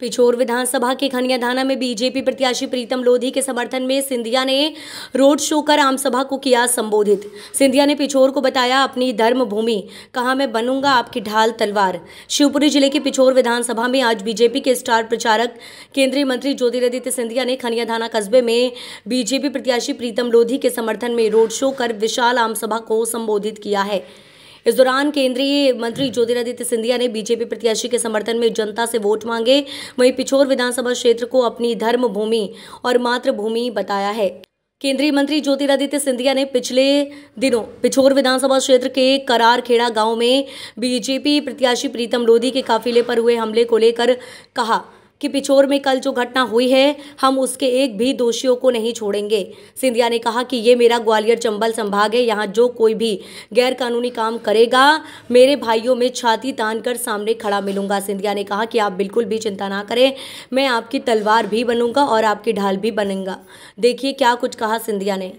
पिछोर विधानसभा के खनियाधाना में बीजेपी प्रत्याशी प्रीतम लोधी के समर्थन में सिंधिया ने रोड शो कर आमसभा को किया संबोधित सिंधिया ने पिछोर को बताया अपनी धर्म भूमि कहा मैं बनूंगा आपकी ढाल तलवार शिवपुरी जिले के पिछोर विधानसभा में आज बीजेपी के स्टार प्रचारक केंद्रीय मंत्री ज्योतिरादित्य सिंधिया ने खनियाधाना कस्बे में बीजेपी प्रत्याशी प्रीतम लोधी के समर्थन में रोड शो कर विशाल आमसभा को संबोधित किया है इस दौरान केंद्रीय मंत्री ज्योतिरादित्य सिंधिया ने बीजेपी प्रत्याशी के समर्थन में जनता से वोट मांगे वहीं पिछोर विधानसभा क्षेत्र को अपनी धर्मभूमि और मातृभूमि बताया है केंद्रीय मंत्री ज्योतिरादित्य सिंधिया ने पिछले दिनों पिछोर विधानसभा क्षेत्र के करारखेड़ा गांव में बीजेपी प्रत्याशी प्रीतम लोधी के काफिले पर हुए हमले को लेकर कहा कि पिछोर में कल जो घटना हुई है हम उसके एक भी दोषियों को नहीं छोड़ेंगे सिंधिया ने कहा कि ये मेरा ग्वालियर चंबल संभाग है यहाँ जो कोई भी गैरकानूनी काम करेगा मेरे भाइयों में छाती तान कर सामने खड़ा मिलूंगा सिंधिया ने कहा कि आप बिल्कुल भी चिंता ना करें मैं आपकी तलवार भी बनूंगा और आपकी ढाल भी बनेंगा देखिए क्या कुछ कहा सिंधिया ने